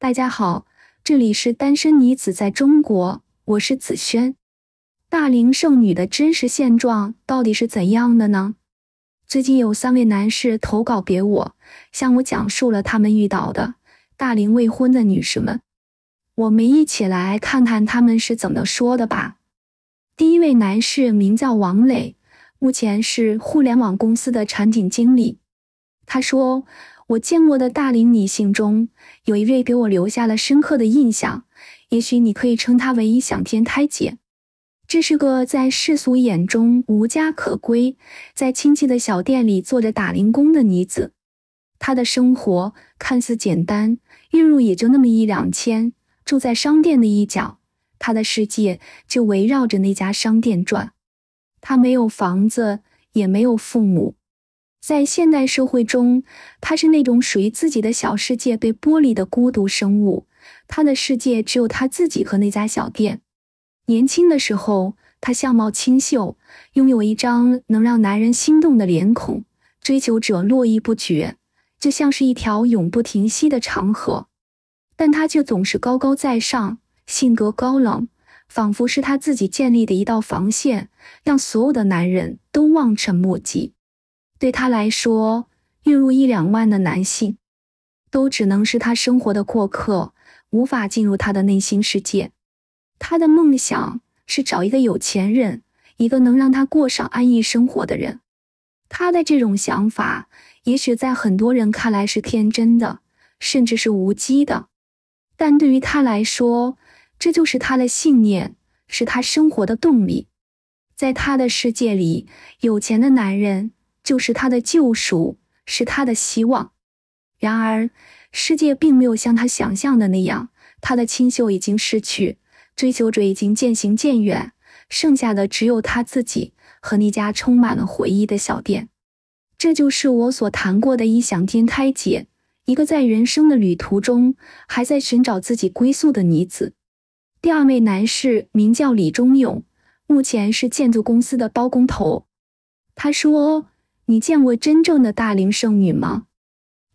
大家好，这里是单身女子在中国，我是子轩。大龄剩女的真实现状到底是怎样的呢？最近有三位男士投稿给我，向我讲述了他们遇到的大龄未婚的女士们。我们一起来看看他们是怎么说的吧。第一位男士名叫王磊，目前是互联网公司的产品经理。他说。我见过的大龄女性中，有一位给我留下了深刻的印象。也许你可以称她为“异想天开姐”。这是个在世俗眼中无家可归，在亲戚的小店里做着打零工的女子。她的生活看似简单，月入也就那么一两千，住在商店的一角。她的世界就围绕着那家商店转。她没有房子，也没有父母。在现代社会中，他是那种属于自己的小世界被剥离的孤独生物。他的世界只有他自己和那家小店。年轻的时候，他相貌清秀，拥有一张能让男人心动的脸孔，追求者络绎不绝，就像是一条永不停息的长河。但他却总是高高在上，性格高冷，仿佛是他自己建立的一道防线，让所有的男人都望尘莫及。对他来说，月入一两万的男性，都只能是他生活的过客，无法进入他的内心世界。他的梦想是找一个有钱人，一个能让他过上安逸生活的人。他的这种想法，也许在很多人看来是天真的，甚至是无稽的。但对于他来说，这就是他的信念，是他生活的动力。在他的世界里，有钱的男人。就是他的救赎，是他的希望。然而，世界并没有像他想象的那样，他的清秀已经失去，追求者已经渐行渐远，剩下的只有他自己和那家充满了回忆的小店。这就是我所谈过的异想天开姐，一个在人生的旅途中还在寻找自己归宿的女子。第二位男士名叫李忠勇，目前是建筑公司的包工头。他说。你见过真正的大龄剩女吗？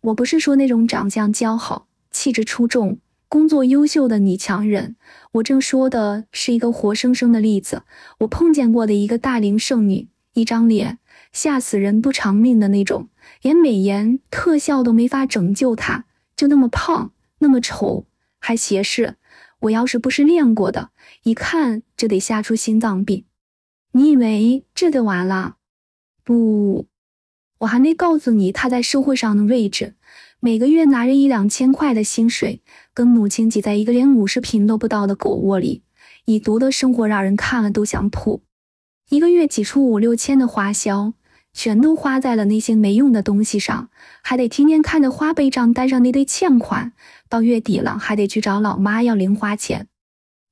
我不是说那种长相姣好、气质出众、工作优秀的女强人，我正说的是一个活生生的例子。我碰见过的一个大龄剩女，一张脸吓死人不偿命的那种，连美颜特效都没法拯救她，就那么胖，那么丑，还斜视。我要是不是练过的，一看就得吓出心脏病。你以为这就完了？不。我还没告诉你他在社会上的位置，每个月拿着一两千块的薪水，跟母亲挤在一个连五十平都不到的狗窝里，已读的生活让人看了都想吐。一个月挤出五六千的花销，全都花在了那些没用的东西上，还得天天看着花呗账单上那堆欠款，到月底了还得去找老妈要零花钱。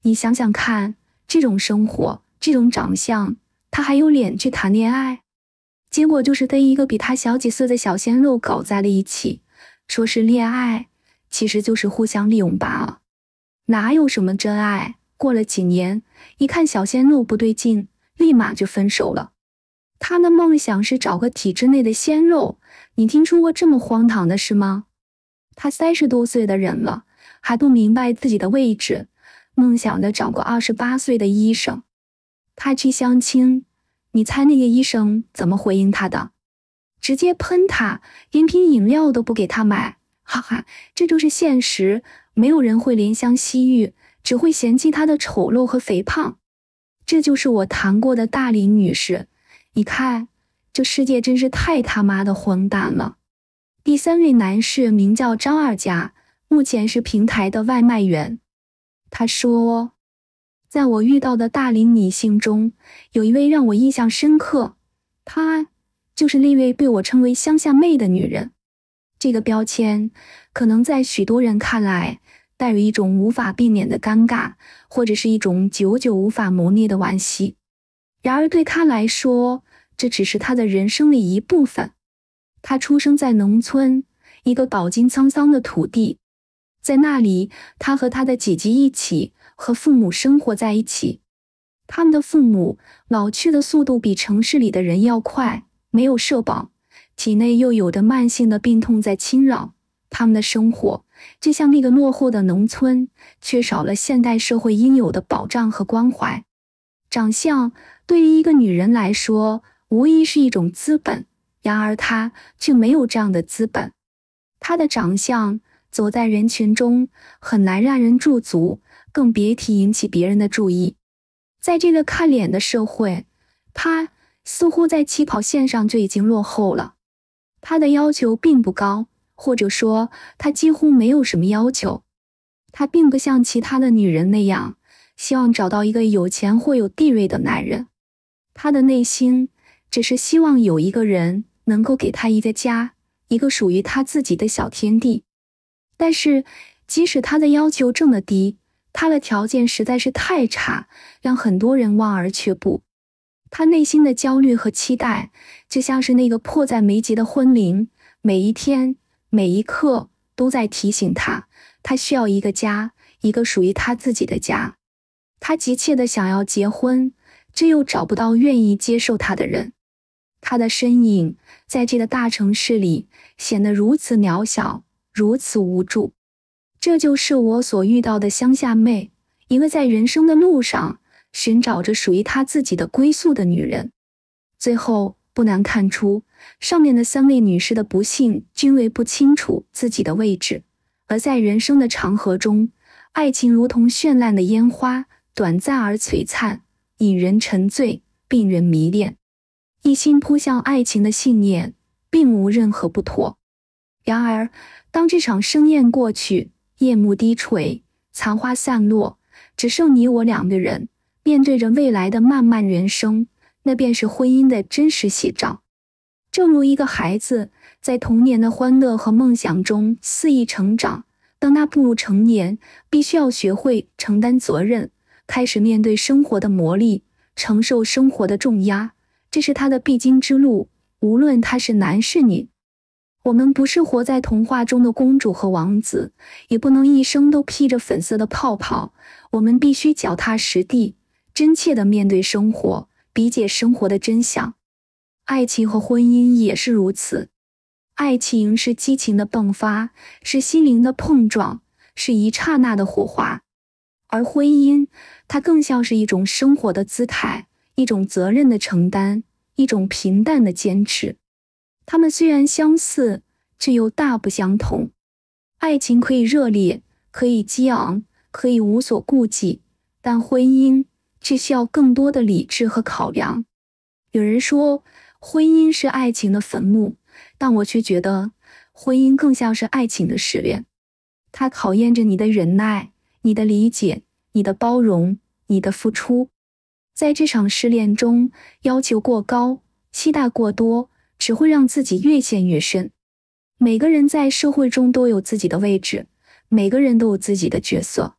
你想想看，这种生活，这种长相，他还有脸去谈恋爱？结果就是跟一个比他小几岁的小鲜肉搞在了一起，说是恋爱，其实就是互相利用罢了，哪有什么真爱？过了几年，一看小鲜肉不对劲，立马就分手了。他的梦想是找个体制内的鲜肉，你听说过这么荒唐的事吗？他三十多岁的人了，还不明白自己的位置，梦想着找个二十八岁的医生。他去相亲。你猜那个医生怎么回应他的？直接喷他，连瓶饮料都不给他买。哈哈，这就是现实，没有人会怜香惜玉，只会嫌弃他的丑陋和肥胖。这就是我谈过的大龄女士，你看，这世界真是太他妈的混蛋了。第三位男士名叫张二家，目前是平台的外卖员。他说。在我遇到的大龄女性中，有一位让我印象深刻，她就是那位被我称为“乡下妹”的女人。这个标签可能在许多人看来带有一种无法避免的尴尬，或者是一种久久无法磨灭的惋惜。然而对她来说，这只是她的人生的一部分。她出生在农村，一个饱经沧桑的土地，在那里，她和她的姐姐一起。和父母生活在一起，他们的父母老去的速度比城市里的人要快，没有社保，体内又有的慢性的病痛在侵扰他们的生活。就像那个落后的农村，缺少了现代社会应有的保障和关怀。长相对于一个女人来说，无疑是一种资本，然而她却没有这样的资本。她的长相，走在人群中很难让人驻足。更别提引起别人的注意。在这个看脸的社会，他似乎在起跑线上就已经落后了。他的要求并不高，或者说他几乎没有什么要求。他并不像其他的女人那样，希望找到一个有钱或有地位的男人。他的内心只是希望有一个人能够给他一个家，一个属于他自己的小天地。但是，即使他的要求这么低，他的条件实在是太差，让很多人望而却步。他内心的焦虑和期待，就像是那个迫在眉睫的婚龄，每一天每一刻都在提醒他，他需要一个家，一个属于他自己的家。他急切的想要结婚，却又找不到愿意接受他的人。他的身影在这个大城市里显得如此渺小，如此无助。这就是我所遇到的乡下妹，一个在人生的路上寻找着属于她自己的归宿的女人。最后不难看出，上面的三位女士的不幸均为不清楚自己的位置。而在人生的长河中，爱情如同绚烂的烟花，短暂而璀璨，引人沉醉，令人迷恋。一心扑向爱情的信念，并无任何不妥。然而，当这场盛宴过去，夜幕低垂，残花散落，只剩你我两个人面对着未来的漫漫人生，那便是婚姻的真实写照。正如一个孩子在童年的欢乐和梦想中肆意成长，当他步入成年，必须要学会承担责任，开始面对生活的磨砺，承受生活的重压，这是他的必经之路。无论他是男是女。我们不是活在童话中的公主和王子，也不能一生都披着粉色的泡泡。我们必须脚踏实地，真切地面对生活，理解生活的真相。爱情和婚姻也是如此。爱情是激情的迸发，是心灵的碰撞，是一刹那的火花；而婚姻，它更像是一种生活的姿态，一种责任的承担，一种平淡的坚持。他们虽然相似，却又大不相同。爱情可以热烈，可以激昂，可以无所顾忌，但婚姻却需要更多的理智和考量。有人说，婚姻是爱情的坟墓，但我却觉得，婚姻更像是爱情的试炼。它考验着你的忍耐、你的理解、你的包容、你的付出。在这场试炼中，要求过高，期待过多。只会让自己越陷越深。每个人在社会中都有自己的位置，每个人都有自己的角色。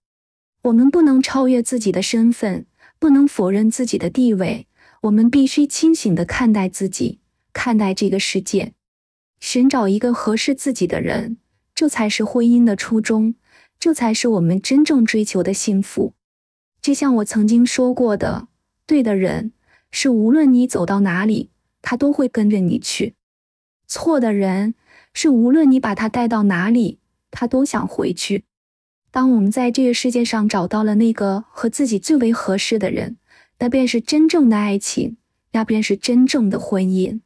我们不能超越自己的身份，不能否认自己的地位。我们必须清醒的看待自己，看待这个世界，寻找一个合适自己的人，这才是婚姻的初衷，这才是我们真正追求的幸福。就像我曾经说过的，对的人是无论你走到哪里。他都会跟着你去，错的人是无论你把他带到哪里，他都想回去。当我们在这个世界上找到了那个和自己最为合适的人，那便是真正的爱情，那便是真正的婚姻。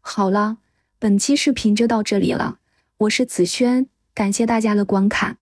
好了，本期视频就到这里了，我是子轩，感谢大家的观看。